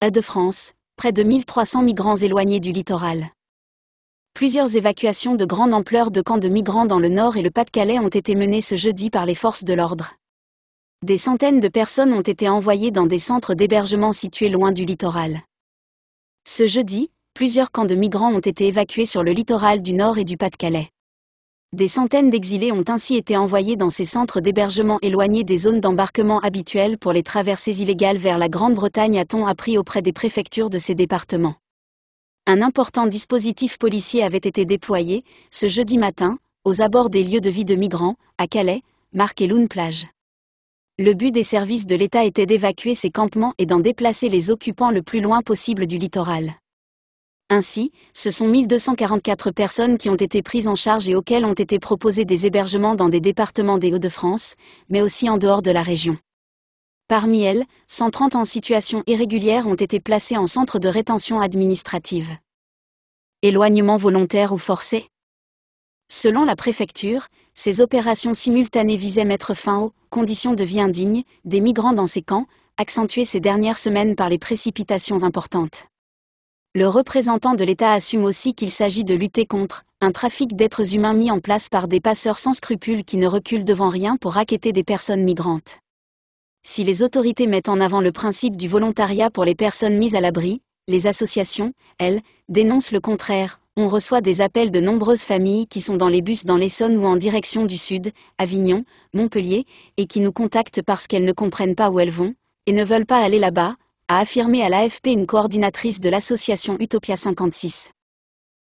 À de france près de 1300 migrants éloignés du littoral. Plusieurs évacuations de grande ampleur de camps de migrants dans le Nord et le Pas-de-Calais ont été menées ce jeudi par les forces de l'ordre. Des centaines de personnes ont été envoyées dans des centres d'hébergement situés loin du littoral. Ce jeudi, plusieurs camps de migrants ont été évacués sur le littoral du Nord et du Pas-de-Calais. Des centaines d'exilés ont ainsi été envoyés dans ces centres d'hébergement éloignés des zones d'embarquement habituelles pour les traversées illégales vers la Grande-Bretagne a-t-on appris auprès des préfectures de ces départements. Un important dispositif policier avait été déployé, ce jeudi matin, aux abords des lieux de vie de migrants, à Calais, Marc et Lune Plage. Le but des services de l'État était d'évacuer ces campements et d'en déplacer les occupants le plus loin possible du littoral. Ainsi, ce sont 1244 personnes qui ont été prises en charge et auxquelles ont été proposés des hébergements dans des départements des Hauts-de-France, mais aussi en dehors de la région. Parmi elles, 130 en situation irrégulière ont été placées en centre de rétention administrative. Éloignement volontaire ou forcé Selon la préfecture, ces opérations simultanées visaient mettre fin aux conditions de vie indignes des migrants dans ces camps, accentuées ces dernières semaines par les précipitations importantes le représentant de l'État assume aussi qu'il s'agit de lutter contre un trafic d'êtres humains mis en place par des passeurs sans scrupules qui ne reculent devant rien pour raqueter des personnes migrantes. Si les autorités mettent en avant le principe du volontariat pour les personnes mises à l'abri, les associations, elles, dénoncent le contraire. On reçoit des appels de nombreuses familles qui sont dans les bus dans l'Essonne ou en direction du sud, Avignon, Montpellier, et qui nous contactent parce qu'elles ne comprennent pas où elles vont, et ne veulent pas aller là-bas, a affirmé à l'AFP une coordinatrice de l'association Utopia 56.